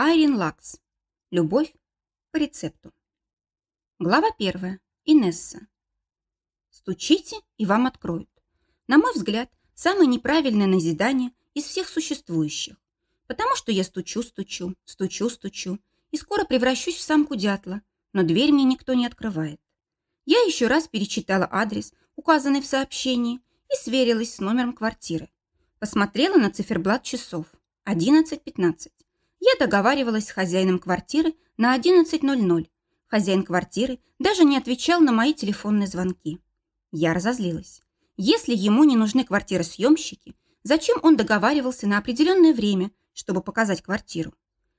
Айрин Лакс. Любовь по рецепту. Глава первая. Инесса. Стучите, и вам откроют. На мой взгляд, самое неправильное назидание из всех существующих. Потому что я стучу, стучу, стучу, стучу, и скоро превращусь в самку дятла, но дверь мне никто не открывает. Я еще раз перечитала адрес, указанный в сообщении, и сверилась с номером квартиры. Посмотрела на циферблат часов. 11.15. Я договаривалась с хозяином квартиры на 11.00. Хозяин квартиры даже не отвечал на мои телефонные звонки. Я разозлилась. Если ему не нужны квартиры съемщики, зачем он договаривался на определенное время, чтобы показать квартиру?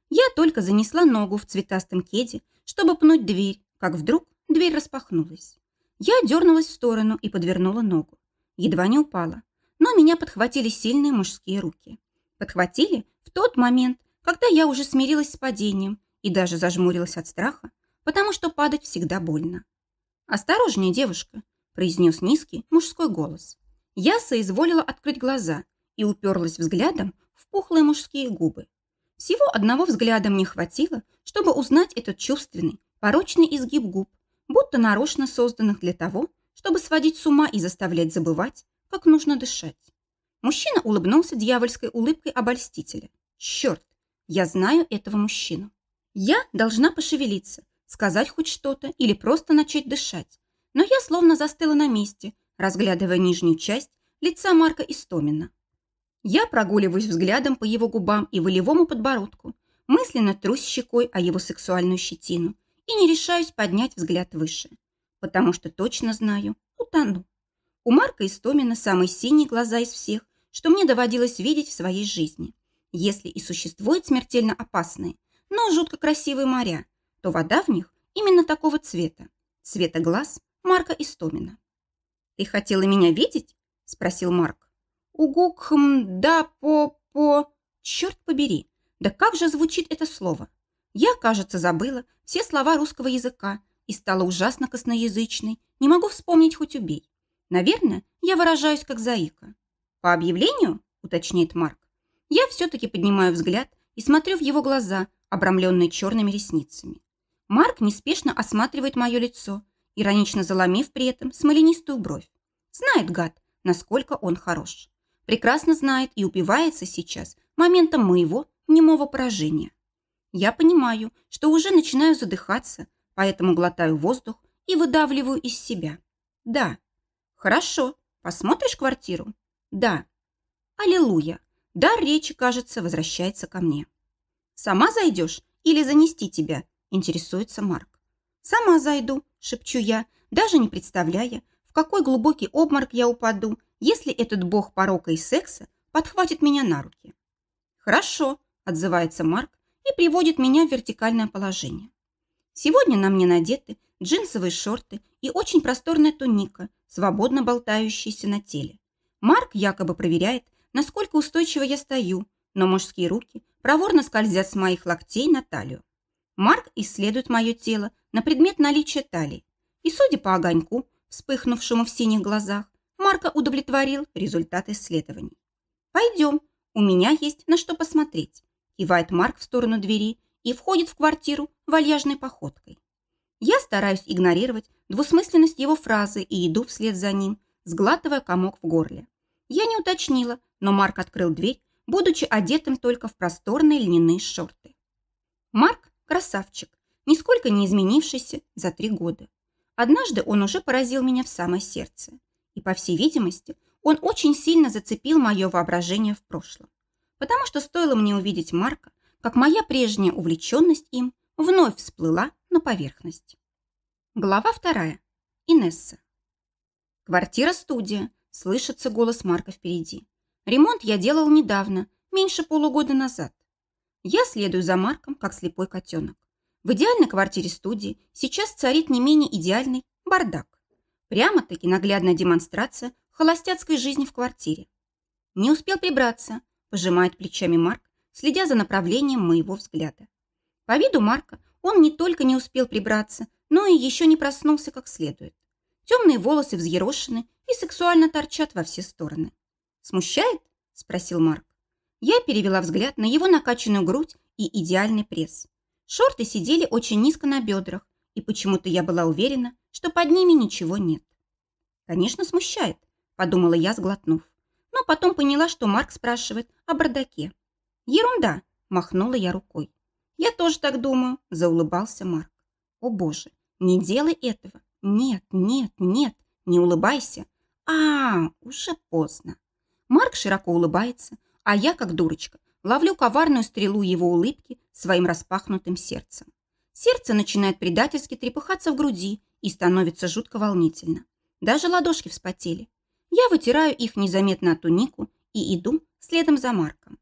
Я только занесла ногу в цветастом кеде, чтобы пнуть дверь, как вдруг дверь распахнулась. Я дернулась в сторону и подвернула ногу. Едва не упала, но меня подхватили сильные мужские руки. Подхватили в тот момент, когда я уже смирилась с падением и даже зажмурилась от страха, потому что падать всегда больно. «Осторожнее, девушка!» – произнес низкий мужской голос. Я соизволила открыть глаза и уперлась взглядом в пухлые мужские губы. Всего одного взгляда мне хватило, чтобы узнать этот чувственный, порочный изгиб губ, будто нарочно созданных для того, чтобы сводить с ума и заставлять забывать, как нужно дышать. Мужчина улыбнулся дьявольской улыбкой обольстителя. Черт, я знаю этого мужчину. Я должна пошевелиться, сказать хоть что-то или просто начать дышать. Но я словно застыла на месте, разглядывая нижнюю часть лица Марка Истомина. Я прогуливаюсь взглядом по его губам и волевому подбородку, мысленно трусь щекой о его сексуальную щетину и не решаюсь поднять взгляд выше, потому что точно знаю, утону. У Марка Истомина самые синие глаза из всех, что мне доводилось видеть в своей жизни. Если и существуют смертельно опасные, но жутко красивые моря, то вода в них именно такого цвета. Цвета глаз Марка Истомина. «Ты хотела меня видеть?» – спросил Марк. «Угукхм, да, по, по...» «Черт побери, да как же звучит это слово?» Я, кажется, забыла все слова русского языка и стала ужасно косноязычной, не могу вспомнить хоть убей. Наверное, я выражаюсь как заика. «По объявлению?» – уточняет Марк я все-таки поднимаю взгляд и смотрю в его глаза, обрамленные черными ресницами. Марк неспешно осматривает мое лицо, иронично заломив при этом смоленистую бровь. Знает гад, насколько он хорош. Прекрасно знает и упивается сейчас моментом моего немого поражения. Я понимаю, что уже начинаю задыхаться, поэтому глотаю воздух и выдавливаю из себя. Да. Хорошо. Посмотришь квартиру? Да. Аллилуйя. Дар речи, кажется, возвращается ко мне. «Сама зайдешь или занести тебя?» – интересуется Марк. «Сама зайду», – шепчу я, даже не представляя, в какой глубокий обморок я упаду, если этот бог порока и секса подхватит меня на руки. «Хорошо», – отзывается Марк и приводит меня в вертикальное положение. Сегодня на мне надеты джинсовые шорты и очень просторная туника, свободно болтающаяся на теле. Марк якобы проверяет, насколько устойчиво я стою, но мужские руки проворно скользят с моих локтей на талию. Марк исследует мое тело на предмет наличия талии. И, судя по огоньку, вспыхнувшему в синих глазах, Марка удовлетворил результат исследований. «Пойдем, у меня есть на что посмотреть», кивает Марк в сторону двери и входит в квартиру вальяжной походкой. Я стараюсь игнорировать двусмысленность его фразы и иду вслед за ним, сглатывая комок в горле. Я не уточнила, но Марк открыл дверь, будучи одетым только в просторные льняные шорты. Марк – красавчик, нисколько не изменившийся за три года. Однажды он уже поразил меня в самое сердце. И, по всей видимости, он очень сильно зацепил мое воображение в прошлом. Потому что стоило мне увидеть Марка, как моя прежняя увлеченность им вновь всплыла на поверхность. Глава вторая. Инесса. Квартира-студия, Слышится голос Марка впереди. Ремонт я делал недавно, меньше полугода назад. Я следую за Марком, как слепой котенок. В идеальной квартире студии сейчас царит не менее идеальный бардак. Прямо-таки наглядная демонстрация холостяцкой жизни в квартире. Не успел прибраться, пожимает плечами Марк, следя за направлением моего взгляда. По виду Марка он не только не успел прибраться, но и еще не проснулся как следует. Темные волосы взъерошены и сексуально торчат во все стороны. «Смущает?» – спросил Марк. Я перевела взгляд на его накачанную грудь и идеальный пресс. Шорты сидели очень низко на бедрах, и почему-то я была уверена, что под ними ничего нет. «Конечно, смущает», – подумала я, сглотнув. Но потом поняла, что Марк спрашивает о бардаке. «Ерунда», – махнула я рукой. «Я тоже так думаю», – заулыбался Марк. «О боже, не делай этого. Нет, нет, нет, не улыбайся. А, уже поздно. Марк широко улыбается, а я, как дурочка, ловлю коварную стрелу его улыбки своим распахнутым сердцем. Сердце начинает предательски трепыхаться в груди и становится жутко волнительно. Даже ладошки вспотели. Я вытираю их незаметно от тунику и иду следом за Марком.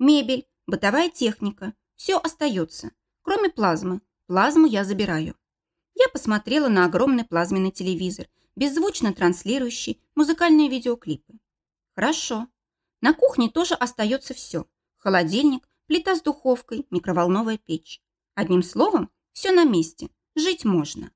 Мебель, бытовая техника, все остается, кроме плазмы. Плазму я забираю я посмотрела на огромный плазменный телевизор, беззвучно транслирующий музыкальные видеоклипы. Хорошо. На кухне тоже остается все. Холодильник, плита с духовкой, микроволновая печь. Одним словом, все на месте. Жить можно.